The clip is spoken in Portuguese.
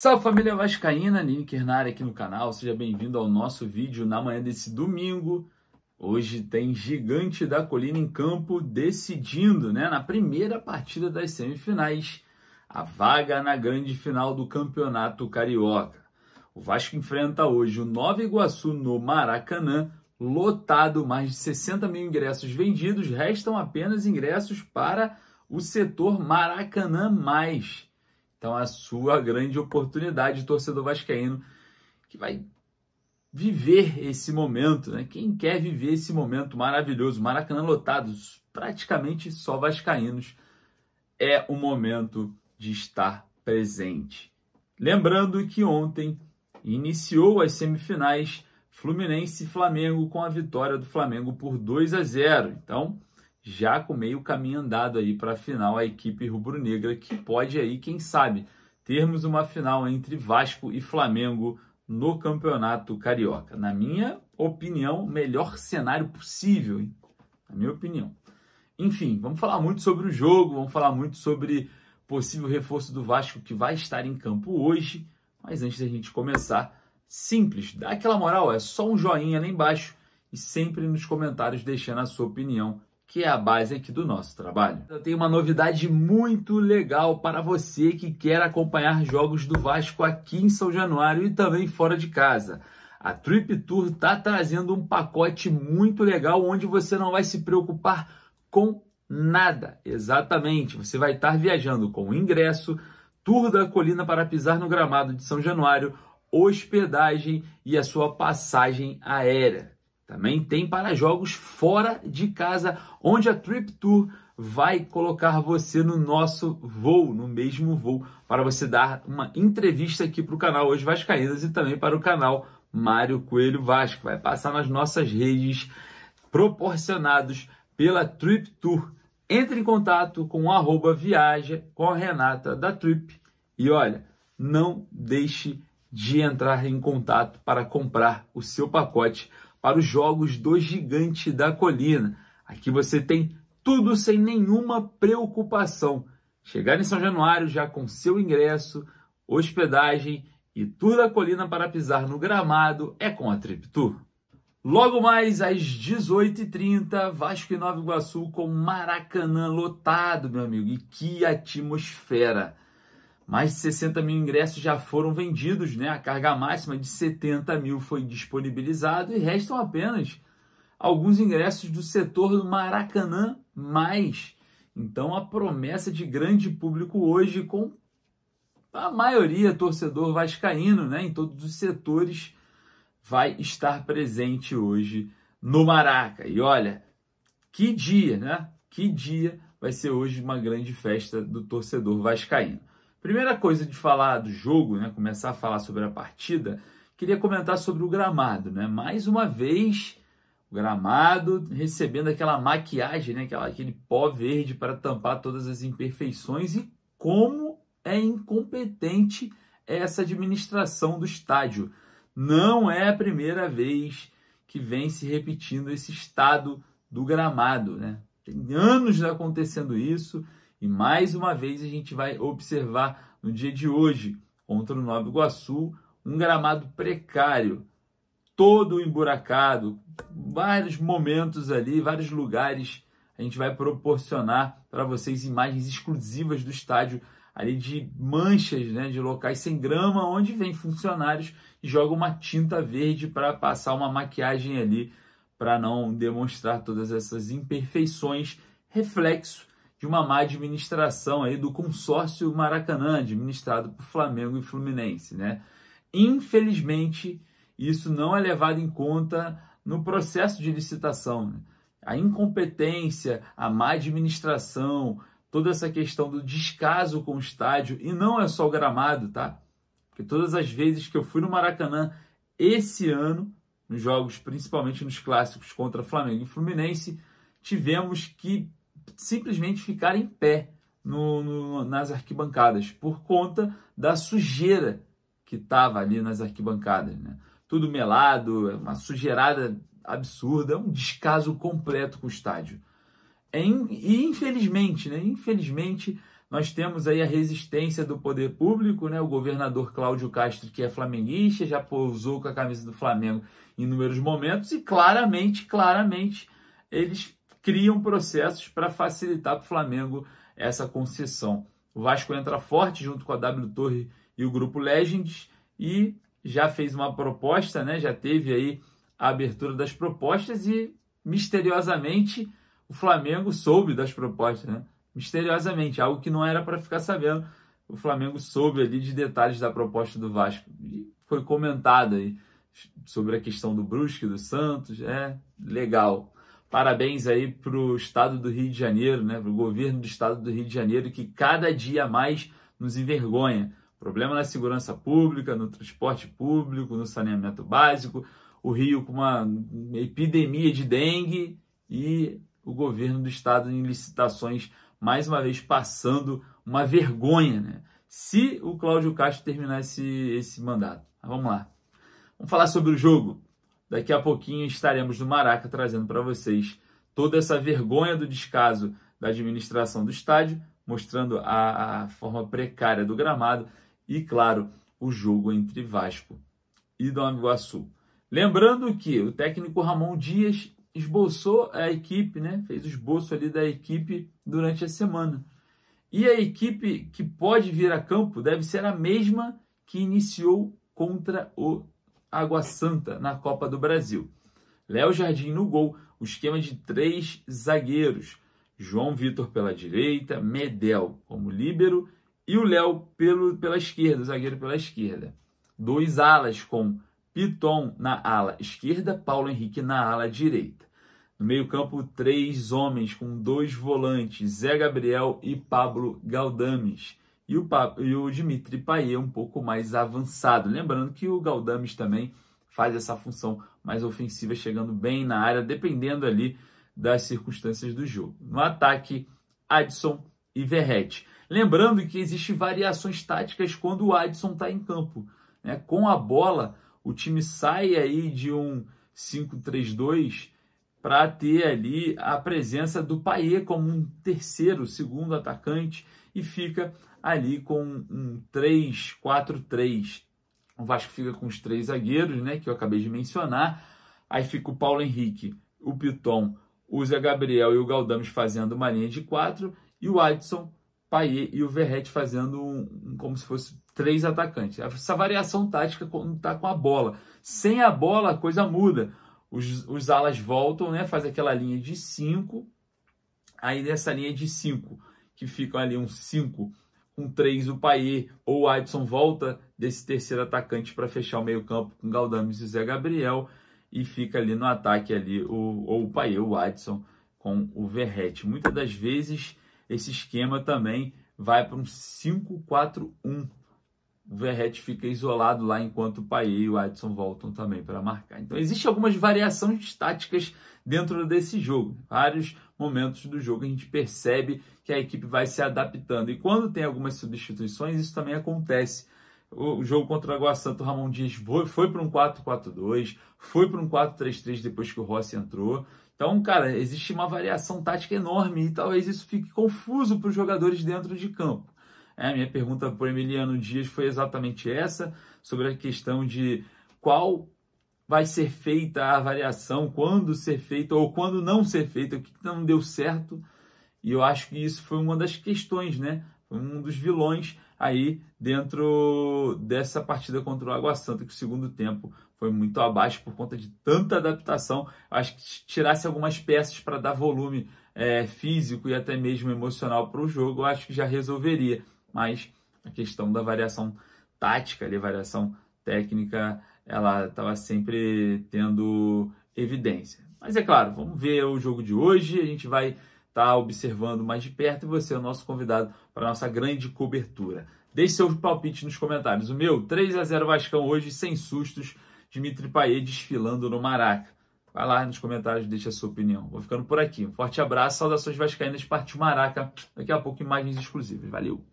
Salve família Vascaína, Nini Kernari aqui no canal, seja bem-vindo ao nosso vídeo na manhã desse domingo. Hoje tem Gigante da Colina em campo decidindo, né, na primeira partida das semifinais, a vaga na grande final do Campeonato Carioca. O Vasco enfrenta hoje o Nova Iguaçu no Maracanã, lotado, mais de 60 mil ingressos vendidos, restam apenas ingressos para o setor Maracanã+. Mais. Então, a sua grande oportunidade, torcedor vascaíno, que vai viver esse momento, né? Quem quer viver esse momento maravilhoso, Maracanã lotado, praticamente só vascaínos, é o momento de estar presente. Lembrando que ontem iniciou as semifinais Fluminense e Flamengo com a vitória do Flamengo por 2 a 0. Então, já com meio caminho andado aí para a final a equipe rubro-negra, que pode aí, quem sabe, termos uma final entre Vasco e Flamengo no Campeonato Carioca. Na minha opinião, melhor cenário possível, hein? na minha opinião. Enfim, vamos falar muito sobre o jogo, vamos falar muito sobre possível reforço do Vasco que vai estar em campo hoje, mas antes da gente começar, simples, dá aquela moral, é só um joinha lá embaixo e sempre nos comentários deixando a sua opinião que é a base aqui do nosso trabalho. Eu tenho uma novidade muito legal para você que quer acompanhar jogos do Vasco aqui em São Januário e também fora de casa. A Trip Tour está trazendo um pacote muito legal onde você não vai se preocupar com nada. Exatamente, você vai estar viajando com ingresso, tour da colina para pisar no gramado de São Januário, hospedagem e a sua passagem aérea. Também tem para jogos fora de casa, onde a Trip Tour vai colocar você no nosso voo, no mesmo voo, para você dar uma entrevista aqui para o canal Hoje Vascaínas e também para o canal Mário Coelho Vasco. Vai passar nas nossas redes proporcionados pela Trip Tour. Entre em contato com o arroba Viagem com a Renata da Trip. E olha, não deixe de entrar em contato para comprar o seu pacote para os jogos do Gigante da Colina. Aqui você tem tudo sem nenhuma preocupação. Chegar em São Januário já com seu ingresso, hospedagem e tour da colina para pisar no gramado é com a Tour. Logo mais às 18h30, Vasco e Nova Iguaçu com Maracanã lotado, meu amigo. E que atmosfera! Mais de 60 mil ingressos já foram vendidos, né? A carga máxima de 70 mil foi disponibilizada e restam apenas alguns ingressos do setor do Maracanã mais. Então a promessa de grande público hoje com a maioria torcedor vascaíno, né, em todos os setores vai estar presente hoje no Maraca. E olha, que dia, né? Que dia vai ser hoje uma grande festa do torcedor vascaíno. Primeira coisa de falar do jogo, né, começar a falar sobre a partida, queria comentar sobre o gramado, né? Mais uma vez, o gramado recebendo aquela maquiagem, né, aquela, aquele pó verde para tampar todas as imperfeições e como é incompetente essa administração do estádio. Não é a primeira vez que vem se repetindo esse estado do gramado, né? Tem anos acontecendo isso e mais uma vez a gente vai observar no dia de hoje, contra o Nova Iguaçu, um gramado precário, todo emburacado, vários momentos ali, vários lugares. A gente vai proporcionar para vocês imagens exclusivas do estádio ali de manchas, né, de locais sem grama, onde vem funcionários e jogam uma tinta verde para passar uma maquiagem ali para não demonstrar todas essas imperfeições, reflexo de uma má administração aí do consórcio Maracanã, administrado por Flamengo e Fluminense, né? Infelizmente, isso não é levado em conta no processo de licitação. Né? A incompetência, a má administração, toda essa questão do descaso com o estádio, e não é só o gramado, tá? Porque todas as vezes que eu fui no Maracanã esse ano, nos jogos, principalmente nos clássicos contra Flamengo e Fluminense, tivemos que simplesmente ficar em pé no, no, nas arquibancadas por conta da sujeira que estava ali nas arquibancadas. Né? Tudo melado, é uma sujeirada absurda, um descaso completo com o estádio. É in, e infelizmente, né? infelizmente, nós temos aí a resistência do poder público, né? O governador Cláudio Castro, que é flamenguista, já pousou com a camisa do Flamengo em inúmeros momentos e claramente, claramente, eles criam processos para facilitar para o Flamengo essa concessão. O Vasco entra forte junto com a W Torre e o grupo Legends e já fez uma proposta, né? Já teve aí a abertura das propostas e misteriosamente o Flamengo soube das propostas, né? Misteriosamente, algo que não era para ficar sabendo. O Flamengo soube ali de detalhes da proposta do Vasco. E foi comentado aí sobre a questão do Brusque, do Santos, é legal. Parabéns aí para o Estado do Rio de Janeiro, né? para o governo do Estado do Rio de Janeiro, que cada dia mais nos envergonha. Problema na segurança pública, no transporte público, no saneamento básico, o Rio com uma epidemia de dengue e o governo do Estado em licitações, mais uma vez passando uma vergonha, né? Se o Cláudio Castro terminar esse, esse mandato. vamos lá. Vamos falar sobre o jogo. Daqui a pouquinho estaremos no Maraca trazendo para vocês toda essa vergonha do descaso da administração do estádio, mostrando a, a forma precária do gramado e, claro, o jogo entre Vasco e Dom Iguaçu. Lembrando que o técnico Ramon Dias esboçou a equipe, né? fez o esboço ali da equipe durante a semana. E a equipe que pode vir a campo deve ser a mesma que iniciou contra o Água Santa na Copa do Brasil. Léo Jardim no gol, o esquema de três zagueiros. João Vitor pela direita, Medel como líbero e o Léo pelo, pela esquerda, o zagueiro pela esquerda. Dois alas com Piton na ala esquerda, Paulo Henrique na ala direita. No meio-campo, três homens com dois volantes, Zé Gabriel e Pablo Galdames e o, Pap e o Dimitri Payet um pouco mais avançado. Lembrando que o Galdames também faz essa função mais ofensiva, chegando bem na área, dependendo ali das circunstâncias do jogo. No ataque, Adson e Verrete. Lembrando que existem variações táticas quando o Adson está em campo. Né? Com a bola, o time sai aí de um 5-3-2 para ter ali a presença do Payet como um terceiro, segundo atacante e fica ali com um 3-4-3. O Vasco fica com os três zagueiros, né, que eu acabei de mencionar. Aí fica o Paulo Henrique, o Piton, o Zé Gabriel e o Galdames fazendo uma linha de quatro e o Adson, Paier e o Verrete fazendo um, como se fosse três atacantes. Essa variação tática quando está com a bola. Sem a bola, a coisa muda. Os, os alas voltam, né, faz aquela linha de cinco. Aí nessa linha de cinco, que ficam ali um cinco um três o Paê ou o Adson volta desse terceiro atacante para fechar o meio-campo com Galdames e Zé Gabriel e fica ali no ataque ali o, ou o Paê, o Adson com o Verrete. Muitas das vezes esse esquema também vai para um 5-4-1 o Verret fica isolado lá enquanto o Payet e o Adson voltam também para marcar. Então existe algumas variações táticas dentro desse jogo. Vários momentos do jogo a gente percebe que a equipe vai se adaptando. E quando tem algumas substituições, isso também acontece. O jogo contra o Água Santo, o Ramon Dias foi para um 4-4-2, foi para um 4-3-3 depois que o Rossi entrou. Então, cara, existe uma variação tática enorme e talvez isso fique confuso para os jogadores dentro de campo. É, minha pergunta para o Emiliano Dias foi exatamente essa, sobre a questão de qual vai ser feita a avaliação, quando ser feita ou quando não ser feita, o que não deu certo. E eu acho que isso foi uma das questões, né? Foi um dos vilões aí dentro dessa partida contra o Água Santa, que o segundo tempo foi muito abaixo por conta de tanta adaptação. Acho que tirasse algumas peças para dar volume é, físico e até mesmo emocional para o jogo, acho que já resolveria mas a questão da variação tática, ali, variação técnica, ela estava sempre tendo evidência. Mas é claro, vamos ver o jogo de hoje, a gente vai estar tá observando mais de perto e você é o nosso convidado para a nossa grande cobertura. Deixe seu palpite nos comentários. O meu, 3 a 0 Vascão hoje, sem sustos, Dimitri Payet desfilando no Maraca. Vai lá nos comentários, deixa a sua opinião. Vou ficando por aqui. Um forte abraço, saudações vascaínas, partiu Maraca. Daqui a pouco imagens exclusivas. Valeu!